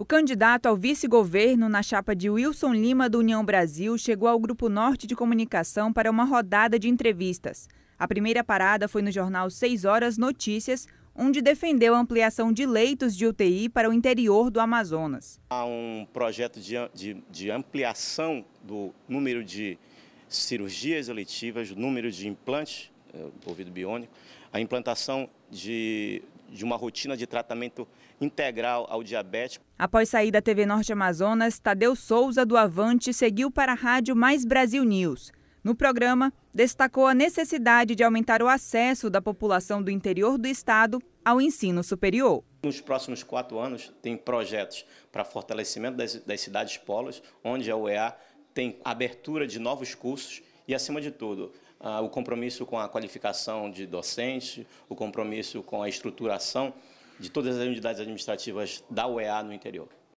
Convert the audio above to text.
O candidato ao vice-governo na chapa de Wilson Lima do União Brasil chegou ao Grupo Norte de Comunicação para uma rodada de entrevistas. A primeira parada foi no jornal 6 Horas Notícias, onde defendeu a ampliação de leitos de UTI para o interior do Amazonas. Há um projeto de, de, de ampliação do número de cirurgias eletivas, do número de implantes, eh, ouvido biônico, a implantação de de uma rotina de tratamento integral ao diabético. Após sair da TV Norte Amazonas, Tadeu Souza do Avante seguiu para a Rádio Mais Brasil News. No programa, destacou a necessidade de aumentar o acesso da população do interior do estado ao ensino superior. Nos próximos quatro anos, tem projetos para fortalecimento das, das cidades polos, onde a UEA tem abertura de novos cursos e, acima de tudo, ah, o compromisso com a qualificação de docente, o compromisso com a estruturação de todas as unidades administrativas da UEA no interior.